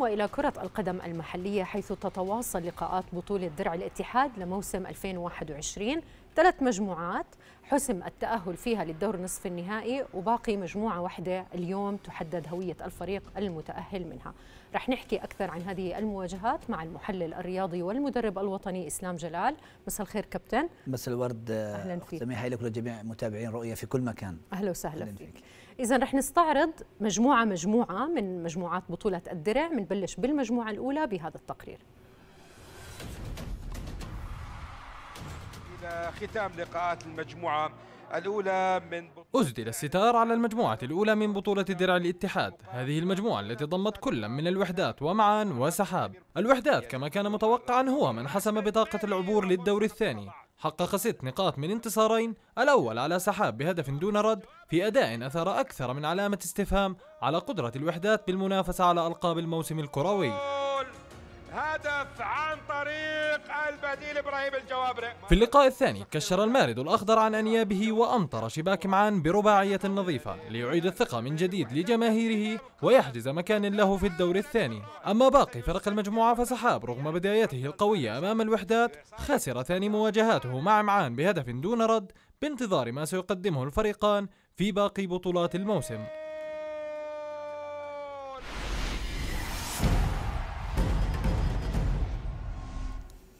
وإلى كرة القدم المحلية حيث تتواصل لقاءات بطولة درع الاتحاد لموسم 2021 ثلاث مجموعات حسم التأهل فيها للدور نصف النهائي وباقي مجموعة واحدة اليوم تحدد هوية الفريق المتأهل منها رح نحكي أكثر عن هذه المواجهات مع المحلل الرياضي والمدرب الوطني إسلام جلال مساء الخير كابتن مساء الورد أهلا فيك سميحة لك ولجميع متابعين رؤية في كل مكان أهلا وسهلا أهلا فيك. فيك. إذا رح نستعرض مجموعة مجموعة من مجموعات بطولة الدرع بنبلش بالمجموعة الأولى بهذا التقرير إلى ختام لقاءات المجموعة الأولى من أسدل الستار على المجموعة الأولى من بطولة درع الاتحاد هذه المجموعة التي ضمت كل من الوحدات ومعان وسحاب الوحدات كما كان متوقعا هو من حسم بطاقة العبور للدور الثاني حقق ست نقاط من انتصارين الأول على سحاب بهدف دون رد في أداء أثار أكثر من علامة استفهام على قدرة الوحدات بالمنافسة على ألقاب الموسم الكروي هدف عن طريق البديل إبراهيم الجوابري في اللقاء الثاني كشر المارد الأخضر عن أنيابه وأمطر شباك معان برباعية نظيفة ليعيد الثقة من جديد لجماهيره ويحجز مكان له في الدور الثاني أما باقي فرق المجموعة فسحاب رغم بدايته القوية أمام الوحدات خسر ثاني مواجهاته مع معان بهدف دون رد بانتظار ما سيقدمه الفريقان في باقي بطولات الموسم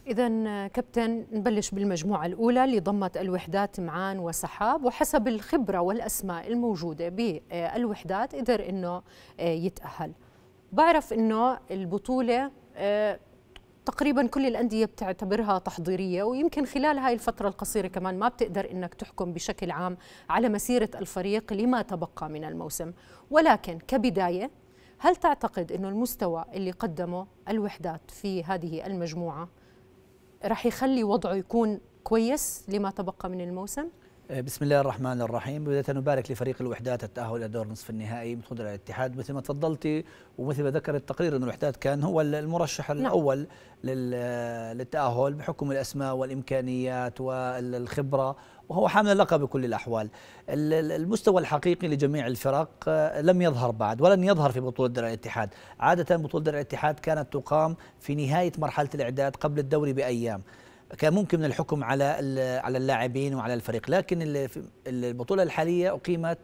إذا كابتن نبلش بالمجموعة الأولى اللي ضمت الوحدات معان وسحاب وحسب الخبرة والأسماء الموجودة بالوحدات قدر إنه آه، يتأهل بعرف إنه البطولة آه، تقريبا كل الأندية بتعتبرها تحضيرية ويمكن خلال هاي الفترة القصيرة كمان ما بتقدر إنك تحكم بشكل عام على مسيرة الفريق لما تبقى من الموسم ولكن كبداية هل تعتقد أنه المستوى اللي قدمه الوحدات في هذه المجموعة رح يخلي وضعه يكون كويس لما تبقى من الموسم؟ آه، بسم الله الرحمن الرحيم بداية نبارك لفريق الوحدات التأهل إلى دور نصف النهائي من خضر الاتحاد مثل ما تفضلتي ومثل ما ذكر التقرير أن الوحدات كان هو المرشح نعم. الأول آه، للتأهل بحكم الأسماء والإمكانيات والخبرة وهو حامل اللقب بكل الأحوال المستوى الحقيقي لجميع الفرق آه، لم يظهر بعد ولن يظهر في بطولة درع الاتحاد عادة بطولة درع الاتحاد كانت تقام في نهاية مرحلة الإعداد قبل الدوري بأيام كان ممكن الحكم على على اللاعبين وعلى الفريق لكن البطولة الحالية أقيمت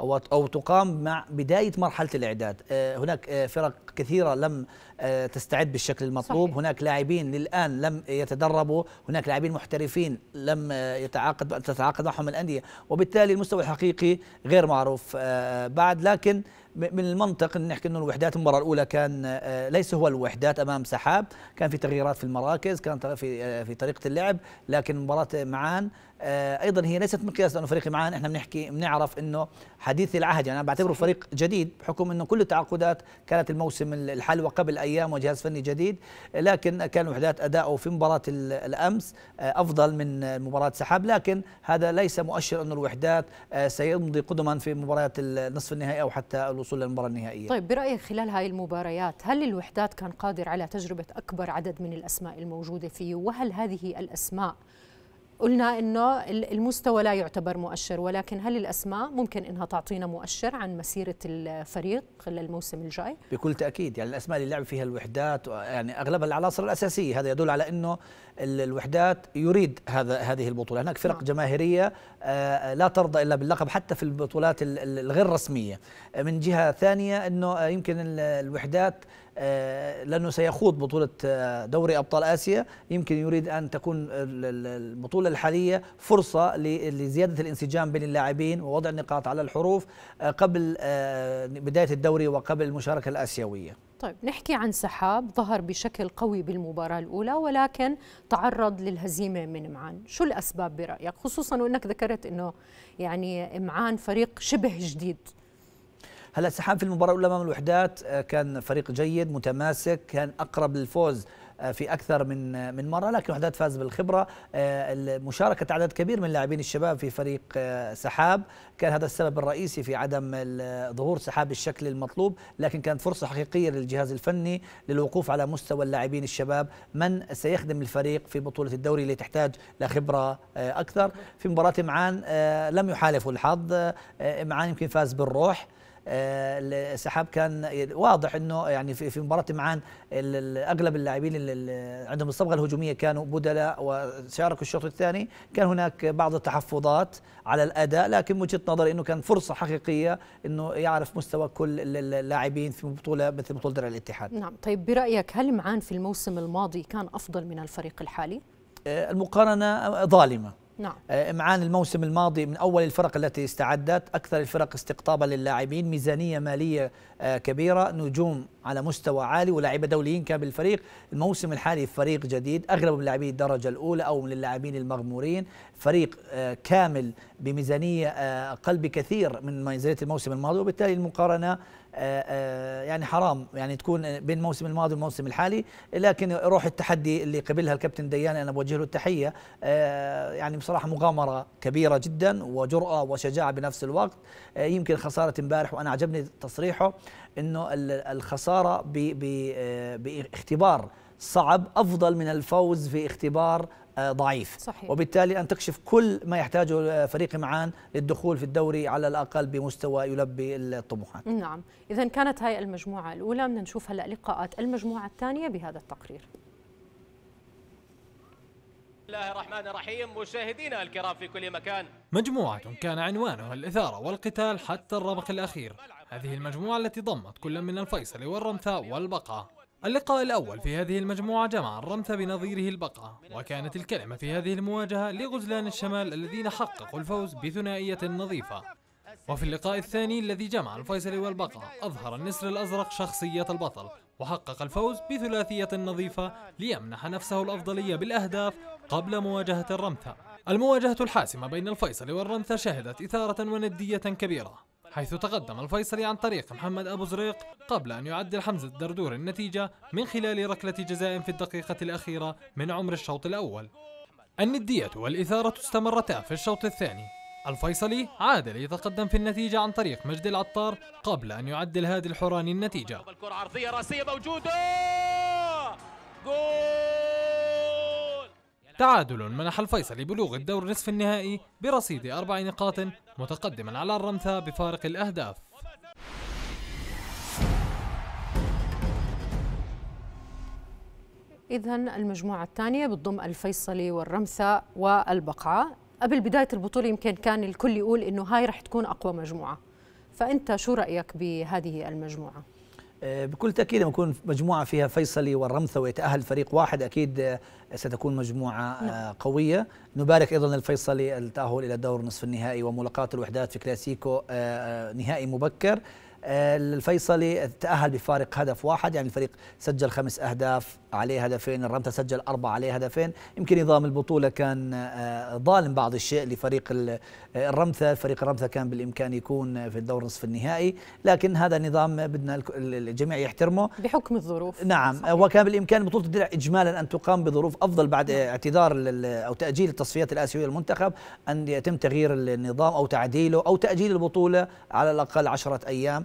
أو, أو تقام مع بداية مرحلة الإعداد آه، هناك آه، فرق كثيرة لم آه، تستعد بالشكل المطلوب صحيح. هناك لاعبين للآن لم يتدربوا هناك لاعبين محترفين لم يتعاقد تتعاقد معهم الأندية وبالتالي المستوى الحقيقي غير معروف بعد لكن من المنطق ان نحكي انه الوحدات المباراه الاولى كان ليس هو الوحدات امام سحاب كان في تغييرات في المراكز كان في في طريقه اللعب لكن مباراه معان آه، ايضا هي ليست مقياس لانه فريقي معان احنا بنحكي بنعرف انه حديث العهد يعني انا بعتبره فريق جديد بحكم انه كل التعاقدات كانت الموسم الحل وقبل ايام وجهاز فني جديد لكن كان وحدات اداؤه في مباراه الامس آه، افضل من مباراه سحاب لكن هذا ليس مؤشر انه الوحدات آه، سيمضي قدما في مباريات النصف النهائي او حتى الوصول للمباراه النهائيه. طيب برايك خلال هاي المباريات هل الوحدات كان قادر على تجربه اكبر عدد من الاسماء الموجوده فيه وهل هذه الاسماء قلنا انه المستوى لا يعتبر مؤشر ولكن هل الاسماء ممكن انها تعطينا مؤشر عن مسيره الفريق للموسم الجاي؟ بكل تاكيد يعني الاسماء اللي لعب فيها الوحدات يعني اغلبها العناصر الاساسيه هذا يدل على انه الوحدات يريد هذا هذه البطوله، هناك فرق نعم. جماهيريه آه، لا ترضى الا باللقب حتى في البطولات الغير رسميه. من جهه ثانيه انه يمكن الوحدات آه، لانه سيخوض بطوله آه، دوري ابطال اسيا يمكن يريد ان تكون البطوله الحاليه فرصه لزياده الانسجام بين اللاعبين ووضع النقاط على الحروف آه، قبل بدايه الدوري وقبل المشاركه الاسيويه طيب نحكي عن سحاب ظهر بشكل قوي بالمباراة الأولى ولكن تعرض للهزيمة من معان شو الأسباب برأيك خصوصا وأنك ذكرت أنه يعني معان فريق شبه جديد هلا سحام في المباراه الاولى امام الوحدات آه، كان فريق جيد متماسك كان اقرب للفوز آه، في اكثر من آه، من مره لكن الوحدات فاز بالخبره مشاركه عدد كبير من لاعبين الشباب في فريق سحاب كان هذا السبب الرئيسي في عدم ظهور سحاب بالشكل المطلوب لكن كانت فرصه حقيقيه للجهاز الفني للوقوف على مستوى اللاعبين الشباب من سيخدم الفريق في بطوله الدوري اللي تحتاج لخبره اكثر في مباراه معان لم يحالفوا الحظ معان يمكن فاز بالروح آه، السحاب كان واضح انه يعني في في مباراه معان اغلب اللاعبين اللي عندهم الصبغه الهجوميه كانوا بدلاء وشاركوا الشوط الثاني كان هناك بعض التحفظات على الاداء لكن وجهه نظري انه كان فرصه حقيقيه انه يعرف مستوى كل اللاعبين في بطوله مثل بطوله درع الاتحاد نعم طيب برايك هل معان في الموسم الماضي كان افضل من الفريق الحالي آه، المقارنه ظالمه نعم آه، معان الموسم الماضي من اول الفرق التي استعدت اكثر الفرق استقطابا للاعبين ميزانيه ماليه آه، كبيره نجوم على مستوى عالي ولاعيبه دوليين كان بالفريق الموسم الحالي فريق جديد اغلب من لاعبي الدرجه الاولى او من اللاعبين المغمورين فريق آه، كامل بميزانيه اقل آه، بكثير من ميزانيه الموسم الماضي وبالتالي المقارنه آه، يعني حرام يعني تكون بين الموسم الماضي والموسم الحالي لكن روح التحدي اللي قبلها الكابتن ديان انا بوجه له التحيه يعني بصراحه مغامره كبيره جدا وجراه وشجاعه بنفس الوقت يمكن خساره امبارح وانا عجبني تصريحه انه الخساره الصدارة آه، باختبار صعب أفضل من الفوز في اختبار آه، ضعيف صحيح. وبالتالي أن تكشف كل ما يحتاجه آه، فريق معان للدخول في الدوري على الأقل بمستوى يلبي الطموحات نعم إذا كانت هاي المجموعة الأولى بدنا نشوف هلأ لقاءات المجموعة الثانية بهذا التقرير الله الرحمن الرحيم مشاهدينا الكرام في كل مكان مجموعة كان عنوانها الإثارة والقتال حتى الربق الأخير هذه المجموعة التي ضمت كل من الفيصل والرمثاء والبقعة اللقاء الأول في هذه المجموعة جمع الرمث بنظيره البقعة وكانت الكلمة في هذه المواجهة لغزلان الشمال الذين حققوا الفوز بثنائية نظيفة وفي اللقاء الثاني الذي جمع الفيصل والبقعة أظهر النسر الأزرق شخصية البطل وحقق الفوز بثلاثية نظيفة ليمنح نفسه الأفضلية بالأهداف قبل مواجهة الرمثة المواجهة الحاسمة بين الفيصلي والرمثة شهدت إثارة وندية كبيرة حيث تقدم الفيصلي عن طريق محمد أبو زريق قبل أن يعدل حمزة الدردور النتيجة من خلال ركلة جزاء في الدقيقة الأخيرة من عمر الشوط الأول الندية والإثارة استمرتا في الشوط الثاني الفيصلي عاد ليتقدم في النتيجة عن طريق مجد العطار قبل أن يعدل هادي الحوراني النتيجة الكرة عرضية راسية موجودة جول تعادل منح الفيصلي بلوغ الدور نصف النهائي برصيد أربع نقاط متقدما على الرمثة بفارق الأهداف إذا المجموعة الثانية بتضم الفيصلي والرمثة والبقعة قبل بداية البطولة يمكن كان الكل يقول إنه هاي رح تكون أقوى مجموعة فأنت شو رأيك بهذه المجموعة؟ آه، بكل تأكيد لما يكون مجموعة فيها فيصلي والرمثة ويتأهل فريق واحد أكيد آه، ستكون مجموعة آه، نعم. قوية نبارك أيضا الفيصلي التأهل إلى دور نصف النهائي وملاقاة الوحدات في كلاسيكو نهائي مبكر آه، الفيصلي تأهل بفارق هدف واحد يعني الفريق سجل خمس أهداف عليه هدفين الرمتة سجل أربعة عليه هدفين يمكن نظام البطولة كان آه، ظالم بعض الشيء لفريق آه، الرمثة فريق الرمثة كان بالإمكان يكون في الدور نصف النهائي لكن هذا نظام بدنا الجميع يحترمه بحكم الظروف نعم صحيح. وكان بالإمكان بطولة الدرع إجمالا أن تقام بظروف أفضل بعد نعم. اعتذار أو تأجيل التصفيات الآسيوية للمنتخب أن يتم تغيير النظام أو تعديله أو تأجيل البطولة على الأقل عشرة أيام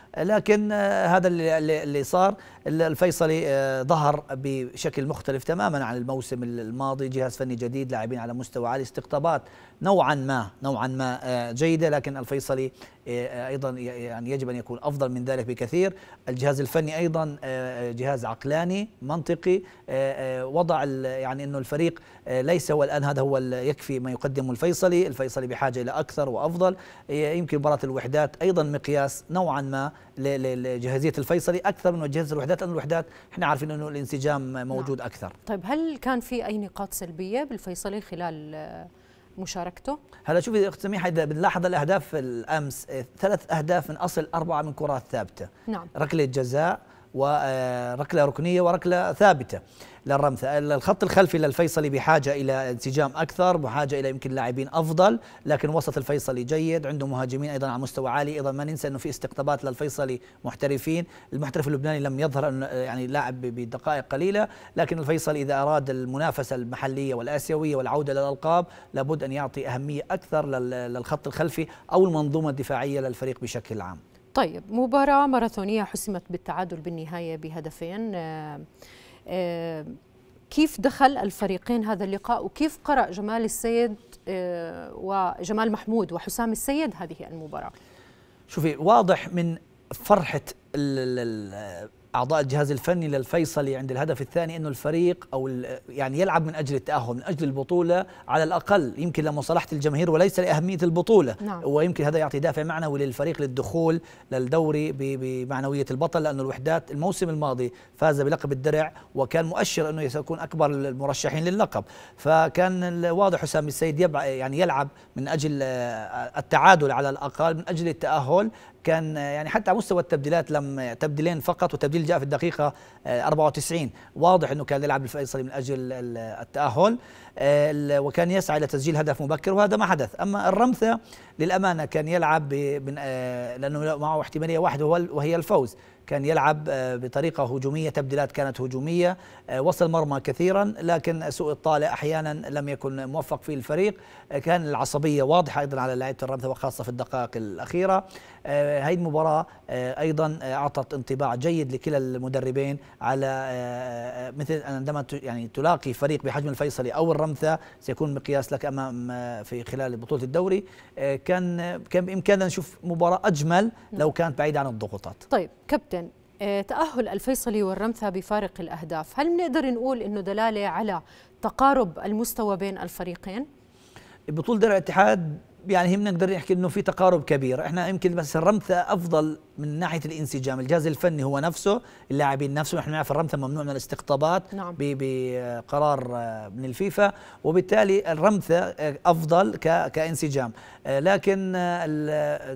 لكن آه، هذا اللي صار الفيصلي آه، ظهر بشكل مختلف تماما عن الموسم الماضي جهاز فني جديد لاعبين على مستوى عالي استقطابات نوعا ما نوعا ما آه، جيده لكن الفيصلي ايضا يعني يجب ان يكون افضل من ذلك بكثير الجهاز الفني ايضا جهاز عقلاني منطقي وضع يعني انه الفريق ليس هو الان هذا هو يكفي ما يقدمه الفيصلي الفيصلي بحاجه الى اكثر وافضل يمكن مباراه الوحدات ايضا مقياس نوعا ما لجاهزيه الفيصلي اكثر من جهاز الوحدات لان الوحدات احنا عارفين انه الانسجام نعم. موجود نعم. اكثر. طيب هل كان في اي نقاط سلبيه بالفيصلي خلال آه، مشاركته؟ هلا شوفي اخت سميحه اذا بنلاحظ الاهداف الامس آه، ثلاث اهداف من اصل اربعه من كرات ثابته. نعم. ركله جزاء وركله ركنيه وركله ثابته للرمثة الخط الخلفي للفيصلي بحاجة إلى انسجام أكثر بحاجة إلى يمكن لاعبين أفضل لكن وسط الفيصلي جيد عنده مهاجمين أيضا على مستوى عالي أيضا ما ننسى أنه في استقطابات للفيصلي محترفين المحترف اللبناني لم يظهر أنه يعني لاعب بدقائق قليلة لكن الفيصلي إذا أراد المنافسة المحلية والآسيوية والعودة للألقاب لابد أن يعطي أهمية أكثر للخط الخلفي أو المنظومة الدفاعية للفريق بشكل عام طيب مباراة ماراثونية حسمت بالتعادل بالنهاية بهدفين آه، آه، كيف دخل الفريقين هذا اللقاء وكيف قرأ جمال السيد آه، وجمال محمود وحسام السيد هذه المباراة شوفي واضح من فرحة اعضاء الجهاز الفني للفيصلي عند الهدف الثاني انه الفريق او يعني يلعب من اجل التاهل من اجل البطوله على الاقل يمكن لمصالحه الجماهير وليس لاهميه البطوله نعم. ويمكن هذا يعطي دافع معنوي للفريق للدخول للدوري بمعنويه البطل لانه الوحدات الموسم الماضي فاز بلقب الدرع وكان مؤشر انه سيكون اكبر المرشحين للقب فكان واضح حسام السيد يعني يلعب من اجل آه، التعادل على الاقل من اجل التاهل كان يعني حتى على مستوى التبديلات لم تبديلين فقط وتبديل جاء في الدقيقة 94 آه، واضح أنه كان يلعب الفيصلي من أجل التأهل آه، وكان يسعى إلى تسجيل هدف مبكر وهذا ما حدث أما الرمثة للأمانة كان يلعب آه، لأنه معه احتمالية واحدة وهي الفوز كان يلعب آه، بطريقة هجومية تبديلات كانت هجومية آه، وصل مرمى كثيرا لكن سوء الطالع أحيانا لم يكن موفق فيه الفريق آه، كان العصبية واضحة أيضا على لعيبة الرمثة وخاصة في الدقائق الأخيرة هذه المباراة أيضا أعطت انطباع جيد لكلا المدربين على مثل عندما يعني تلاقي فريق بحجم الفيصلي أو الرمثة سيكون مقياس لك أمام في خلال بطولة الدوري كان كان بإمكاننا نشوف مباراة أجمل نعم. لو كانت بعيدة عن الضغوطات طيب كابتن آه، تأهل الفيصلي والرمثا بفارق الأهداف هل نقدر نقول أنه دلالة على تقارب المستوى بين الفريقين؟ بطولة درع الاتحاد يعني هم نقدر نحكي انه في تقارب كبير احنا يمكن بس الرمثة افضل من ناحيه الانسجام الجهاز الفني هو نفسه اللاعبين نفسه احنا نعرف الرمثة ممنوع من الاستقطابات نعم. بقرار آه، من الفيفا وبالتالي الرمثة آه، افضل كانسجام لكن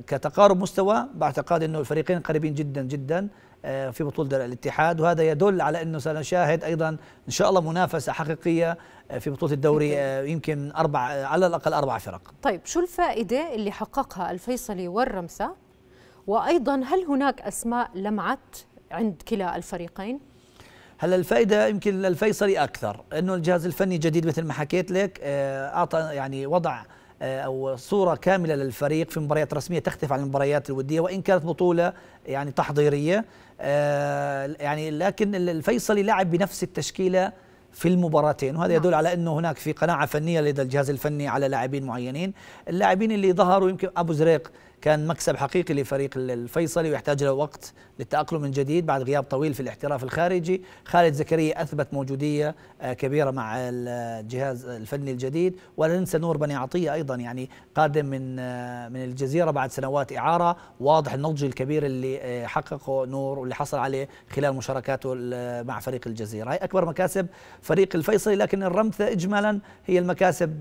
كتقارب مستوى بعتقد انه الفريقين قريبين جدا جدا آه، في بطولة الاتحاد وهذا يدل على أنه سنشاهد أيضا إن شاء الله منافسة حقيقية آه، في بطولة الدوري يمكن آه، أربع على الأقل أربع فرق طيب شو الفائدة اللي حققها الفيصلي والرمسة وأيضا هل هناك أسماء لمعت عند كلا الفريقين؟ هلا الفائده يمكن للفيصلي اكثر انه الجهاز الفني جديد مثل ما حكيت لك اعطى يعني وضع آه، او صوره كامله للفريق في مباريات رسميه تختلف عن المباريات الوديه وان كانت بطوله يعني تحضيريه آه، يعني لكن الفيصلي لعب بنفس التشكيله في المباراتين وهذا نعم. يدل على انه هناك في قناعه فنيه لدى الجهاز الفني على لاعبين معينين اللاعبين اللي ظهروا يمكن ابو زريق كان مكسب حقيقي لفريق الفيصلي ويحتاج له وقت للتأقلم من جديد بعد غياب طويل في الاحتراف الخارجي خالد زكريا أثبت موجودية آه، كبيرة مع الجهاز الفني الجديد ولا ننسى نور بني عطية أيضا يعني قادم من آه، من الجزيرة بعد سنوات إعارة واضح النضج الكبير اللي آه، حققه نور واللي حصل عليه خلال مشاركاته مع فريق الجزيرة هي أكبر مكاسب فريق الفيصلي لكن الرمثة إجمالا هي المكاسب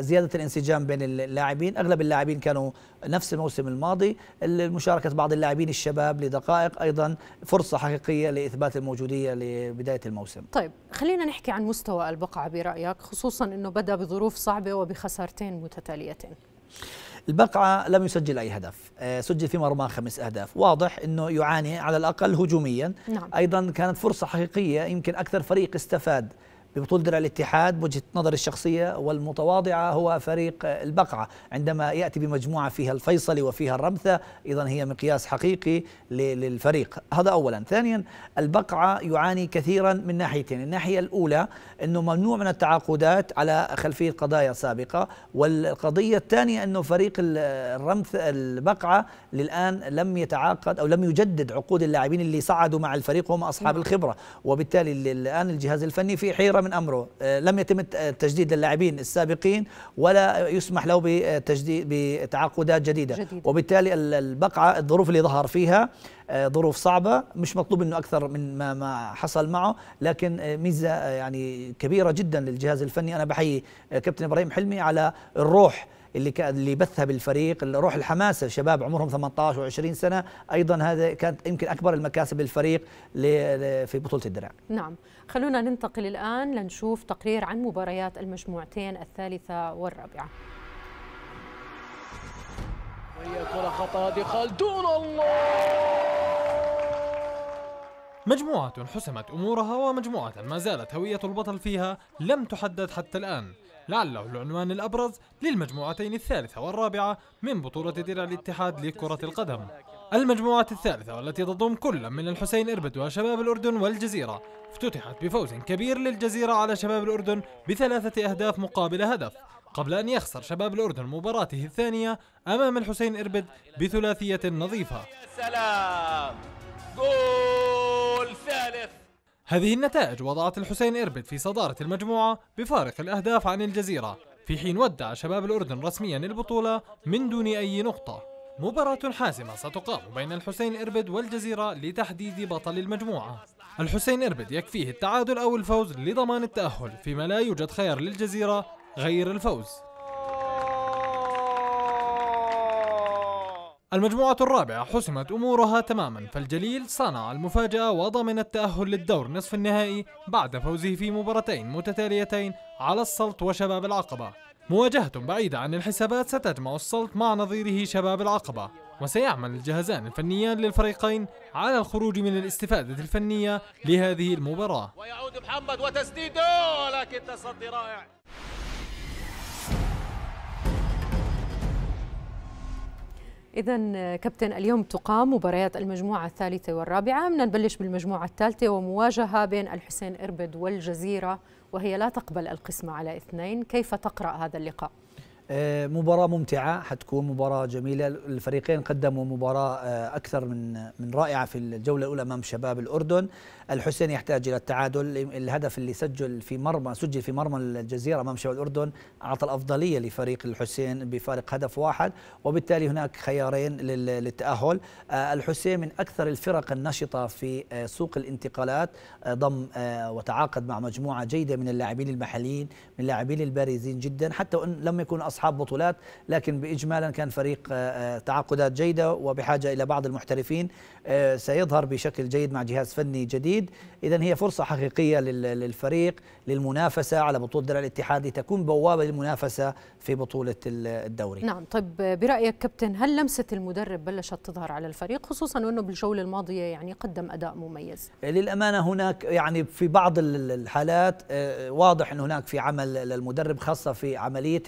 زيادة الانسجام بين اللاعبين أغلب اللاعبين كانوا نفس الموسم الماضي مشاركة بعض اللاعبين الشباب لدقائق أيضا فرصة حقيقية لإثبات الموجودية لبداية الموسم طيب خلينا نحكي عن مستوى البقعة برأيك خصوصا أنه بدأ بظروف صعبة وبخسارتين متتاليتين البقعة لم يسجل أي هدف آه، سجل في مرمى خمس أهداف واضح أنه يعاني على الأقل هجوميا نعم. أيضا كانت فرصة حقيقية يمكن أكثر فريق استفاد ببطولة درع الاتحاد بوجهة نظري الشخصية والمتواضعة هو فريق البقعة عندما يأتي بمجموعة فيها الفيصلي وفيها الرمثة إذا هي مقياس حقيقي للفريق هذا أولا ثانيا البقعة يعاني كثيرا من ناحيتين الناحية الأولى أنه ممنوع من التعاقدات على خلفية قضايا سابقة والقضية الثانية أنه فريق الرمث البقعة للآن لم يتعاقد أو لم يجدد عقود اللاعبين اللي صعدوا مع الفريق هم أصحاب نعم. الخبرة وبالتالي الآن الجهاز الفني في حيرة من امره آه، لم يتم تجديد اللاعبين السابقين ولا يسمح له بتجديد بتعاقدات جديده جديد. وبالتالي البقعه الظروف اللي ظهر فيها آه، ظروف صعبه مش مطلوب منه اكثر من ما ما حصل معه لكن آه، ميزه يعني كبيره جدا للجهاز الفني انا بحيي كابتن ابراهيم حلمي على الروح اللي كان اللي بثها بالفريق روح الحماسه شباب عمرهم 18 و20 سنه ايضا هذا كانت يمكن اكبر المكاسب للفريق في بطوله الدرع نعم خلونا ننتقل الان لنشوف تقرير عن مباريات المجموعتين الثالثه والرابعه هي كرة خطأ دخل دون الله مجموعة حسمت أمورها ومجموعة ما زالت هوية البطل فيها لم تحدد حتى الآن لعله العنوان الأبرز للمجموعتين الثالثة والرابعة من بطولة درع الاتحاد لكرة القدم المجموعة الثالثة والتي تضم كل من الحسين إربد وشباب الأردن والجزيرة افتتحت بفوز كبير للجزيرة على شباب الأردن بثلاثة أهداف مقابل هدف قبل أن يخسر شباب الأردن مباراته الثانية أمام الحسين إربد بثلاثية نظيفة سلام جول هذه النتائج وضعت الحسين إربد في صدارة المجموعة بفارق الأهداف عن الجزيرة في حين ودع شباب الأردن رسميا البطولة من دون أي نقطة مباراة حاسمة ستقام بين الحسين إربد والجزيرة لتحديد بطل المجموعة الحسين إربد يكفيه التعادل أو الفوز لضمان التأهل فيما لا يوجد خيار للجزيرة غير الفوز المجموعة الرابعة حسمت أمورها تماما فالجليل صنع المفاجأة وضمن التأهل للدور نصف النهائي بعد فوزه في مباراتين متتاليتين على السلط وشباب العقبة مواجهة بعيدة عن الحسابات ستجمع السلط مع نظيره شباب العقبة وسيعمل الجهازان الفنيان للفريقين على الخروج من الاستفادة الفنية لهذه المباراة ويعود محمد وتسديده ولكن تصدي رائع إذا كابتن اليوم تقام مباريات المجموعة الثالثة والرابعة بدنا نبلش بالمجموعة الثالثة ومواجهة بين الحسين إربد والجزيرة وهي لا تقبل القسمة على اثنين كيف تقرأ هذا اللقاء؟ آه، مباراة ممتعة حتكون مباراة جميلة الفريقين قدموا مباراة آه، أكثر من من رائعة في الجولة الأولى أمام شباب الأردن الحسين يحتاج الى التعادل الهدف اللي سجل في مرمى سجل في مرمى الجزيره امام شباب الاردن اعطى الافضليه لفريق الحسين بفارق هدف واحد وبالتالي هناك خيارين للتاهل آه، الحسين من اكثر الفرق النشطه في آه، سوق الانتقالات آه، ضم وتعاقد مع مجموعه جيده من اللاعبين المحليين من اللاعبين البارزين جدا حتى وان لم يكونوا اصحاب بطولات لكن باجمالا كان فريق تعاقدات جيده وبحاجه الى بعض المحترفين سيظهر بشكل جيد مع جهاز فني جديد جديد إذا هي فرصة حقيقية للفريق للمنافسة على بطولة درع الاتحاد لتكون بوابة للمنافسة في بطولة الدوري نعم طيب برأيك كابتن هل لمسة المدرب بلشت تظهر على الفريق خصوصا أنه بالجولة الماضية يعني قدم أداء مميز للأمانة هناك يعني في بعض الحالات آه، واضح أن هناك في عمل للمدرب خاصة في عملية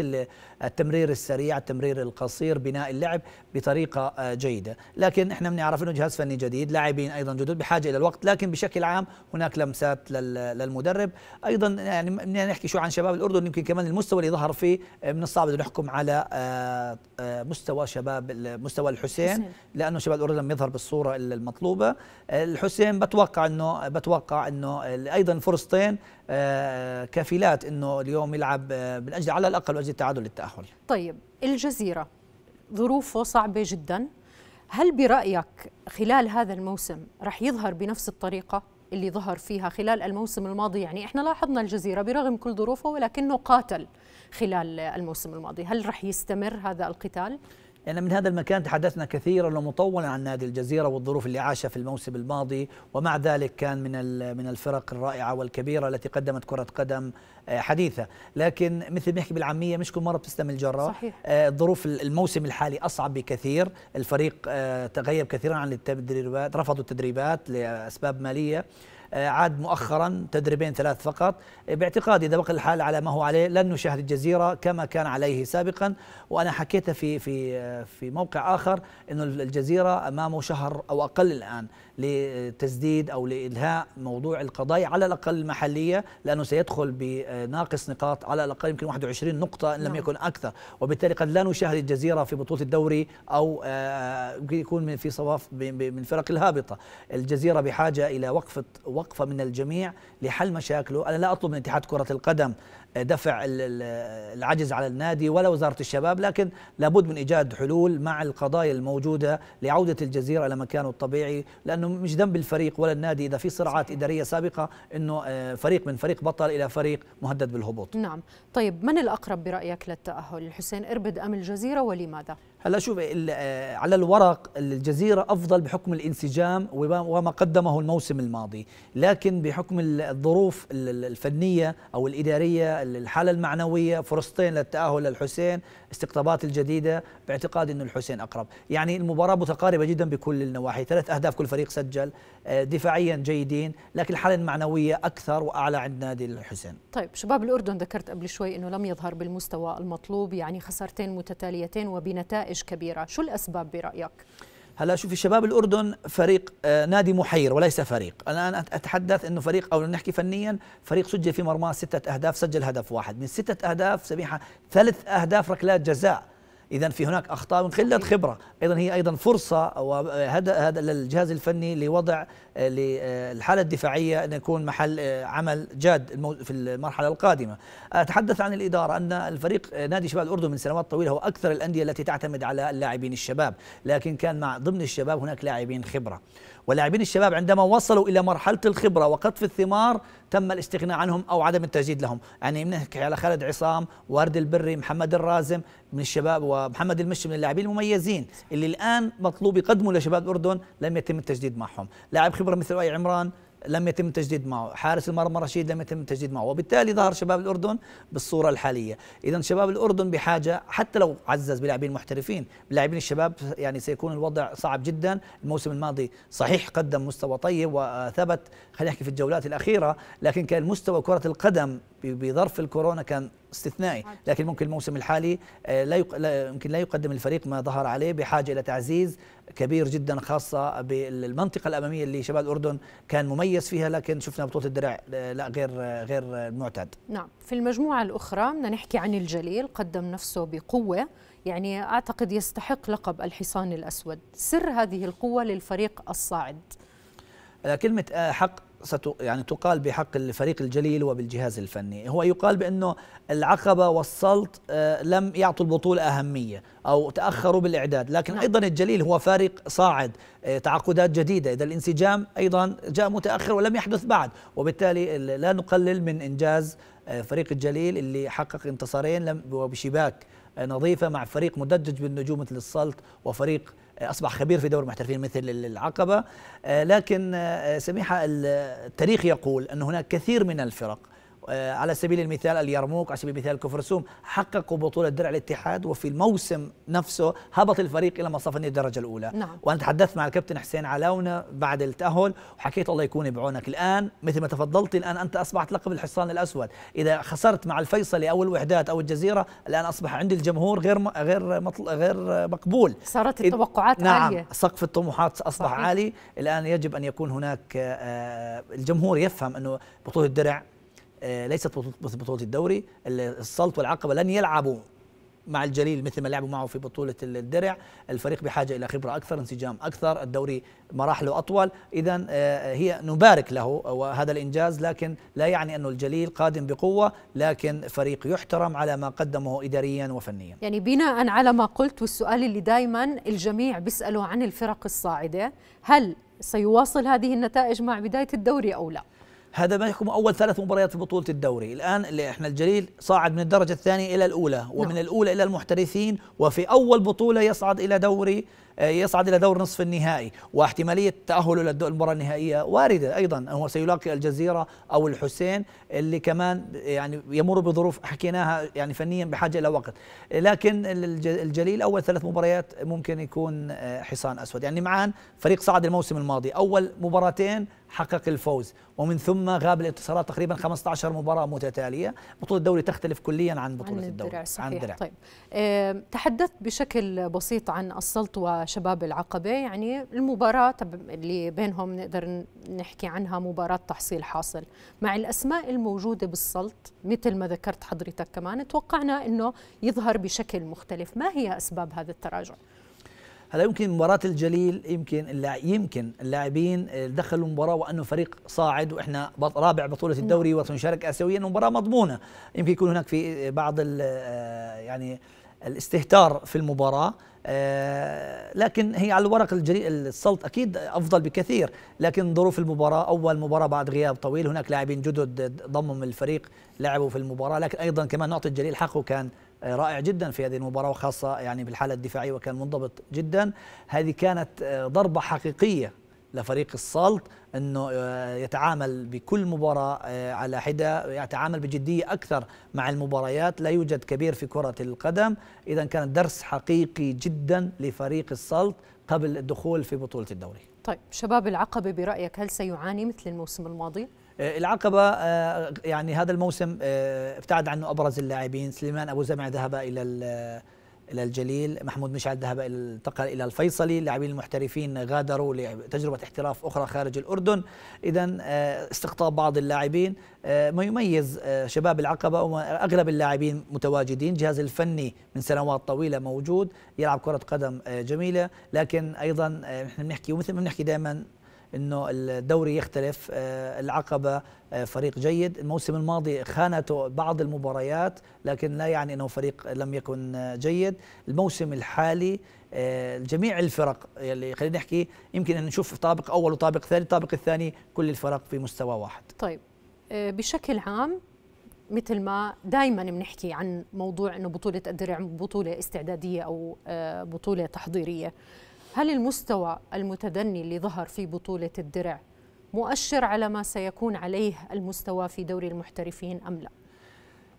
التمرير السريع التمرير القصير بناء اللعب بطريقة آه، جيدة لكن احنا بنعرف أنه جهاز فني جديد لاعبين أيضا جدد بحاجة إلى الوقت لكن بشكل بشكل عام هناك لمسات للمدرب ايضا يعني بدنا نحكي شو عن شباب الاردن يمكن كمان المستوى اللي ظهر فيه من الصعب انه نحكم على آه، آه، مستوى شباب مستوى الحسين لانه شباب الاردن لم يظهر بالصوره المطلوبه الحسين بتوقع انه بتوقع انه ايضا فرصتين آه، كفيلات انه اليوم يلعب من اجل على الاقل من اجل التعادل للتاهل طيب الجزيره ظروفه صعبه جدا هل برأيك خلال هذا الموسم رح يظهر بنفس الطريقة اللي ظهر فيها خلال الموسم الماضي يعني احنا لاحظنا الجزيرة برغم كل ظروفه ولكنه قاتل خلال الموسم الماضي هل رح يستمر هذا القتال؟ يعني من هذا المكان تحدثنا كثيرا ومطولا عن نادي الجزيرة والظروف اللي عاشها في الموسم الماضي ومع ذلك كان من من الفرق الرائعة والكبيرة التي قدمت كرة قدم آه، حديثة لكن مثل ما يحكي بالعامية مش كل مرة بتستلم الجرة صحيح. آه، الظروف الموسم الحالي أصعب بكثير الفريق آه، تغيب كثيرا عن التدريبات رفضوا التدريبات لأسباب مالية آه، عاد مؤخرا تدريبين ثلاث فقط آه، باعتقادي إذا بقي الحال على ما هو عليه لن نشاهد الجزيرة كما كان عليه سابقا وأنا حكيت في في آه، في موقع آخر أنه الجزيرة أمامه شهر أو أقل الآن لتسديد أو لانهاء موضوع القضايا على الأقل المحلية لأنه سيدخل بناقص نقاط على الأقل يمكن 21 نقطة إن لم نعم. يكن أكثر وبالتالي قد لا نشاهد الجزيرة في بطولة الدوري أو آه، يمكن يكون في صواف من فرق الهابطة الجزيرة بحاجة إلى وقفة وقفة من الجميع لحل مشاكله أنا لا أطلب من اتحاد كرة القدم دفع العجز على النادي ولا وزاره الشباب لكن لابد من ايجاد حلول مع القضايا الموجوده لعوده الجزيره الى مكانه الطبيعي لانه مش ذنب الفريق ولا النادي اذا في صراعات اداريه سابقه انه آه، فريق من فريق بطل الى فريق مهدد بالهبوط نعم طيب من الاقرب برايك للتاهل حسين اربد ام الجزيره ولماذا هلا شوف آه، على الورق الجزيرة أفضل بحكم الانسجام وما قدمه الموسم الماضي لكن بحكم الظروف الفنية أو الإدارية الحالة المعنوية فرصتين للتأهل للحسين الاستقطابات الجديدة باعتقاد انه الحسين أقرب يعني المباراة متقاربة جدا بكل النواحي ثلاث أهداف كل فريق سجل آه، دفاعيا جيدين لكن الحالة المعنوية أكثر وأعلى عند نادي الحسين طيب شباب الأردن ذكرت قبل شوي أنه لم يظهر بالمستوى المطلوب يعني خسارتين متتاليتين وبنتائج كبيرة شو الأسباب برأيك؟ هلا شوفي شباب الاردن فريق آه، نادي محير وليس فريق الان اتحدث انه فريق او نحكي فنيا فريق سجل في مرماه سته اهداف سجل هدف واحد من سته اهداف سميحه ثلاث اهداف ركلات جزاء اذا في هناك اخطاء من قله خبره ايضا هي ايضا فرصه وهذا هذا للجهاز الفني لوضع آه، للحاله آه، الدفاعيه ان يكون محل آه، عمل جاد في المرحله القادمه اتحدث عن الاداره ان الفريق نادي شباب الاردن من سنوات طويله هو اكثر الانديه التي تعتمد على اللاعبين الشباب لكن كان مع ضمن الشباب هناك لاعبين خبره ولاعبين الشباب عندما وصلوا إلى مرحلة الخبرة وقطف الثمار تم الاستغناء عنهم أو عدم التجديد لهم يعني بنحكي على خالد عصام وارد البري محمد الرازم من الشباب ومحمد المشي من اللاعبين المميزين اللي الآن مطلوب يقدموا لشباب الأردن لم يتم التجديد معهم لاعب خبرة مثل أي عمران لم يتم تجديد معه حارس المرمى رشيد لم يتم تجديد معه وبالتالي ظهر شباب الأردن بالصورة الحالية إذا شباب الأردن بحاجة حتى لو عزز بلاعبين محترفين بلاعبين الشباب يعني سيكون الوضع صعب جدا الموسم الماضي صحيح قدم مستوى طيب وثبت خلينا نحكي في الجولات الأخيرة لكن كان مستوى كرة القدم بظرف الكورونا كان استثنائي لكن ممكن الموسم الحالي آه، لا يمكن لا يقدم الفريق ما ظهر عليه بحاجه الى تعزيز كبير جدا خاصه بالمنطقه الاماميه اللي شباب الاردن كان مميز فيها لكن شفنا بطوله الدرع آه، لا غير آه، غير المعتاد نعم في المجموعه الاخرى بدنا نحكي عن الجليل قدم نفسه بقوه يعني اعتقد يستحق لقب الحصان الاسود سر هذه القوه للفريق الصاعد كلمه حق يعني تقال بحق الفريق الجليل وبالجهاز الفني هو يقال بأنه العقبة والسلط آه، لم يعطوا البطولة أهمية أو تأخروا بالإعداد لكن نعم. أيضا الجليل هو فارق صاعد آه، تعاقدات جديدة إذا الانسجام أيضا جاء متأخر ولم يحدث بعد وبالتالي لا نقلل من إنجاز آه، فريق الجليل اللي حقق انتصارين وبشباك نظيفه مع فريق مدجج بالنجوم مثل السلط وفريق آه، اصبح خبير في دوري المحترفين مثل العقبه آه، لكن آه، سميحه التاريخ يقول ان هناك كثير من الفرق آه، على سبيل المثال اليرموك على سبيل المثال كفرسوم حققوا بطولة درع الاتحاد وفي الموسم نفسه هبط الفريق إلى مصاف الدرجة الأولى نعم. وأنا تحدثت مع الكابتن حسين علاونة بعد التأهل وحكيت الله يكون بعونك الآن مثل ما تفضلت الآن أنت أصبحت لقب الحصان الأسود إذا خسرت مع الفيصلي أو الوحدات أو الجزيرة الآن أصبح عند الجمهور غير م... غير مطل... غير مقبول صارت التوقعات نعم عالية سقف الطموحات أصبح صحيح. عالي الآن يجب أن يكون هناك آه، الجمهور يفهم أنه بطولة الدرع آه، ليست بطوله الدوري السلط والعقبه لن يلعبوا مع الجليل مثل ما لعبوا معه في بطولة الدرع الفريق بحاجة إلى خبرة أكثر انسجام أكثر الدوري مراحله أطول إذا آه، هي نبارك له وهذا الإنجاز لكن لا يعني أن الجليل قادم بقوة لكن فريق يحترم على ما قدمه إداريا وفنيا يعني بناء على ما قلت والسؤال اللي دائما الجميع بيسألوا عن الفرق الصاعدة هل سيواصل هذه النتائج مع بداية الدوري أو لا؟ هذا ما يحكم أول ثلاث مباريات في بطولة الدوري الآن اللي إحنا الجليل صاعد من الدرجة الثانية إلى الأولى ومن نعم. الأولى إلى المحترفين وفي أول بطولة يصعد إلى دوري آه، يصعد إلى دور نصف النهائي واحتمالية تأهله للدور المباراة النهائية واردة أيضا هو سيلاقي الجزيرة أو الحسين اللي كمان يعني يمر بظروف حكيناها يعني فنيا بحاجة إلى وقت لكن الجليل أول ثلاث مباريات ممكن يكون آه، حصان أسود يعني معان فريق صعد الموسم الماضي أول مباراتين حقق الفوز ومن ثم غاب الانتصارات تقريبا 15 مباراة متتالية بطولة الدوري تختلف كليا عن بطولة عن الدوري صحيح. عن الدرع. طيب آه، تحدثت بشكل بسيط عن السلط و شباب العقبة يعني المباراة اللي بينهم نقدر نحكي عنها مباراة تحصيل حاصل مع الأسماء الموجودة بالسلط مثل ما ذكرت حضرتك كمان توقعنا أنه يظهر بشكل مختلف ما هي أسباب هذا التراجع؟ هلا يمكن مباراة الجليل يمكن يمكن اللاعبين دخلوا المباراة وانه فريق صاعد واحنا رابع بطولة نعم. الدوري وسنشارك اسيويا المباراة مضمونة يمكن يكون هناك في بعض يعني الاستهتار في المباراة آه، لكن هي على الورق الجري السلط اكيد افضل بكثير لكن ظروف المباراه اول مباراه بعد غياب طويل هناك لاعبين جدد ضمهم الفريق لعبوا في المباراه لكن ايضا كمان نعطي الجليل حقه كان رائع جدا في هذه المباراه وخاصه يعني بالحاله الدفاعيه وكان منضبط جدا هذه كانت آه، ضربه حقيقيه لفريق السلط انه آه، يتعامل بكل مباراه آه، على حده يتعامل بجديه اكثر مع المباريات لا يوجد كبير في كره القدم اذا كان درس حقيقي جدا لفريق السلط قبل الدخول في بطوله الدوري طيب شباب العقبه برايك هل سيعاني مثل الموسم الماضي آه، العقبة يعني هذا الموسم ابتعد عنه أبرز اللاعبين سليمان أبو زمع ذهب إلى إلى الجليل محمود مشعل ذهب انتقل إلى الفيصلي اللاعبين المحترفين غادروا لتجربة احتراف أخرى خارج الأردن إذا آه، استقطاب بعض اللاعبين آه، ما يميز آه، شباب العقبة واغلب اللاعبين متواجدين جهاز الفني من سنوات طويلة موجود يلعب كرة قدم جميلة لكن أيضا نحن بنحكي ومثل ما بنحكي دائما انه الدوري يختلف آه، العقبه آه، فريق جيد الموسم الماضي خانته بعض المباريات لكن لا يعني انه فريق لم يكن آه، جيد الموسم الحالي جميع الفرق اللي خلينا نحكي يمكن ان نشوف طابق اول وطابق ثاني الطابق الثاني كل الفرق في مستوى واحد طيب بشكل عام مثل ما دائما بنحكي عن موضوع انه بطوله الدرع بطوله استعداديه او بطوله تحضيريه هل المستوى المتدني اللي ظهر في بطولة الدرع مؤشر على ما سيكون عليه المستوى في دوري المحترفين أم لا؟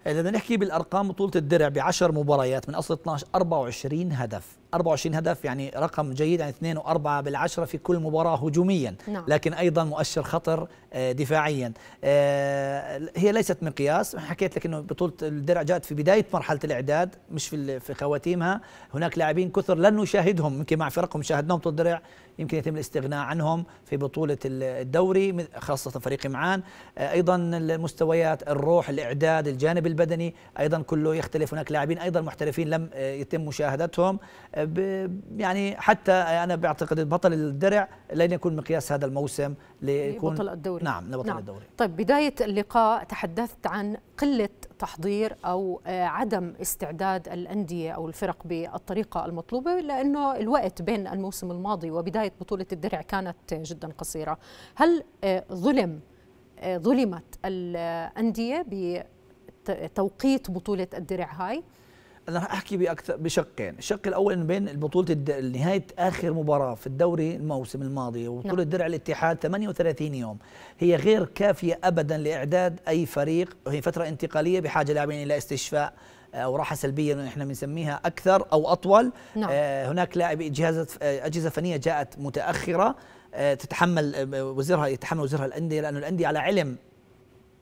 اذا بدنا نحكي بالارقام بطوله الدرع ب 10 مباريات من اصل 12 24 هدف 24 هدف يعني رقم جيد يعني 2 و4 بالعشرة في كل مباراة هجوميا نعم. لكن أيضا مؤشر خطر آه، دفاعيا آه، هي ليست مقياس حكيت لك أنه بطولة الدرع جاءت في بداية مرحلة الإعداد مش في في خواتيمها هناك لاعبين كثر لن نشاهدهم يمكن مع فرقهم شاهدناهم بطولة الدرع يمكن يتم الاستغناء عنهم في بطولة الدوري خاصة فريق معان آه، أيضا المستويات الروح الإعداد الجانب البدني أيضا كله يختلف هناك لاعبين أيضا محترفين لم آه، يتم مشاهدتهم آه، يعني حتى أنا بعتقد بطل الدرع لن يكون مقياس هذا الموسم ليكون بطل الدوري نعم لبطل نعم. الدوري طيب بداية اللقاء تحدثت عن قله تحضير او آه، عدم استعداد الانديه او الفرق بالطريقه المطلوبه لانه الوقت بين الموسم الماضي وبدايه بطوله الدرع كانت جدا قصيره هل آه، ظلم آه، ظلمت الانديه بتوقيت بطوله الدرع هاي انا راح احكي باكثر بشقين، الشق الاول بين بطوله نهايه اخر مباراه في الدوري الموسم الماضي وبطوله نعم. درع الاتحاد 38 يوم، هي غير كافيه ابدا لاعداد اي فريق، وهي فتره انتقاليه بحاجه لاعبين الى استشفاء آه، او راحه سلبيه احنا بنسميها اكثر او اطول نعم. آه هناك لاعب اجهزه اجهزه فنيه جاءت متاخره آه، تتحمل آه، وزيرها يتحمل وزيرها الانديه لانه الانديه على علم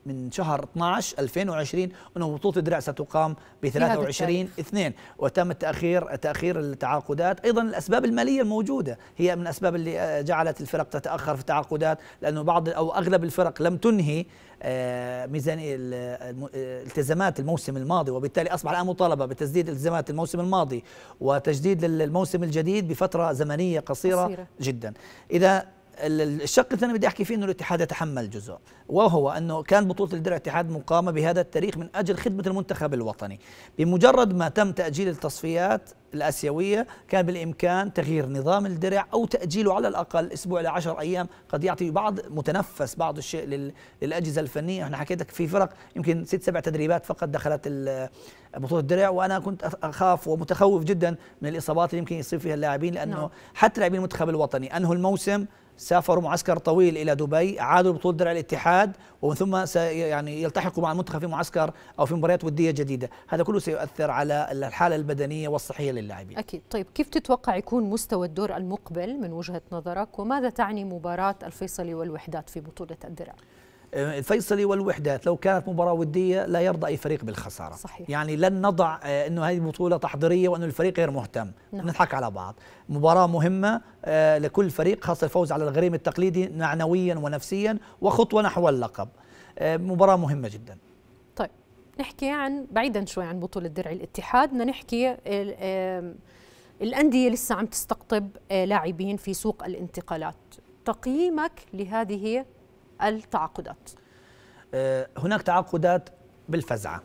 من شهر 12 2020 انه بطوله الدرع ستقام ب 23 2 وتم التاخير تاخير التعاقدات ايضا الاسباب الماليه الموجوده هي من الاسباب اللي آه، جعلت الفرق تتاخر في التعاقدات لانه بعض او اغلب الفرق لم تنهي آه، ميزانيه التزامات الموسم الماضي وبالتالي اصبح الان مطالبه بتسديد التزامات الموسم الماضي وتجديد الموسم الجديد بفتره زمنيه قصيره, قصيرة. جدا اذا الشق الثاني بدي احكي فيه انه الاتحاد يتحمل جزء وهو انه كان بطوله الدرع الاتحاد مقامه بهذا التاريخ من اجل خدمه المنتخب الوطني بمجرد ما تم تاجيل التصفيات الاسيويه كان بالامكان تغيير نظام الدرع او تاجيله على الاقل اسبوع الى 10 ايام قد يعطي بعض متنفس بعض الشيء للاجهزه الفنيه احنا حكيت لك في فرق يمكن ست سبع تدريبات فقط دخلت بطوله الدرع وانا كنت اخاف ومتخوف جدا من الاصابات اللي يمكن يصيب فيها اللاعبين لانه نعم. حتى لاعبين المنتخب الوطني انهوا الموسم سافروا معسكر طويل الى دبي عادوا لبطوله درع الاتحاد ومن ثم يعني يلتحقوا مع المنتخب في معسكر او في مباريات وديه جديده هذا كله سيؤثر على الحاله البدنيه والصحيه للاعبين اكيد طيب كيف تتوقع يكون مستوى الدور المقبل من وجهه نظرك وماذا تعني مباراه الفيصلي والوحدات في بطوله الدرع الفيصلي والوحدات لو كانت مباراة ودية لا يرضى أي فريق بالخسارة صحيح. يعني لن نضع آه، أنه هذه بطولة تحضيرية وأنه الفريق غير مهتم نعم. نضحك على بعض مباراة مهمة آه، لكل فريق خاصة الفوز على الغريم التقليدي معنويا ونفسيا وخطوة نحو اللقب آه، مباراة مهمة جدا طيب نحكي عن بعيدا شوي عن بطولة درع الاتحاد بدنا نحكي الأندية لسه عم تستقطب لاعبين في سوق الانتقالات تقييمك لهذه التعاقدات آه، هناك تعاقدات بالفزعه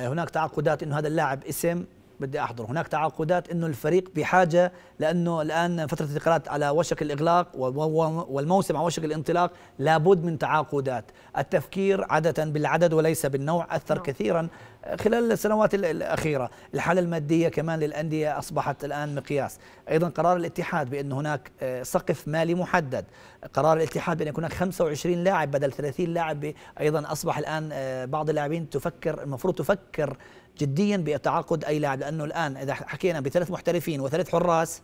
آه، هناك تعاقدات انه هذا اللاعب اسم بدي احضر هناك تعاقدات انه الفريق بحاجه لانه الان فتره الانتقالات على وشك الاغلاق والموسم على وشك الانطلاق لابد من تعاقدات التفكير عاده بالعدد وليس بالنوع اثر نعم. كثيرا خلال السنوات الأخيرة الحالة المادية كمان للأندية أصبحت الآن مقياس أيضا قرار الاتحاد بأن هناك آه، سقف مالي محدد قرار الاتحاد بأن يكون هناك 25 لاعب بدل 30 لاعب أيضا أصبح الآن آه، بعض اللاعبين تفكر المفروض تفكر جديا بتعاقد أي لاعب لأنه الآن إذا حكينا بثلاث محترفين وثلاث حراس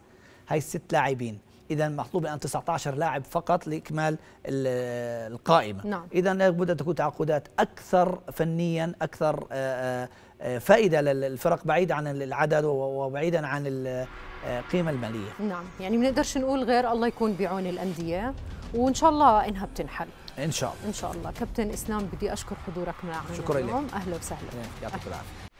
هاي الست لاعبين اذا مطلوب الان 19 لاعب فقط لاكمال القائمه نعم. اذا لابد ان تكون تعاقدات اكثر فنيا اكثر آه، آه، فائده للفرق بعيد عن العدد وبعيدا عن القيمه آه، الماليه نعم يعني ما نقدرش نقول غير الله يكون بعون الانديه وان شاء الله انها بتنحل ان شاء الله ان شاء الله كابتن اسلام بدي اشكر حضورك معنا شكرا لك اهلا وسهلا إيه، يعطيك العافيه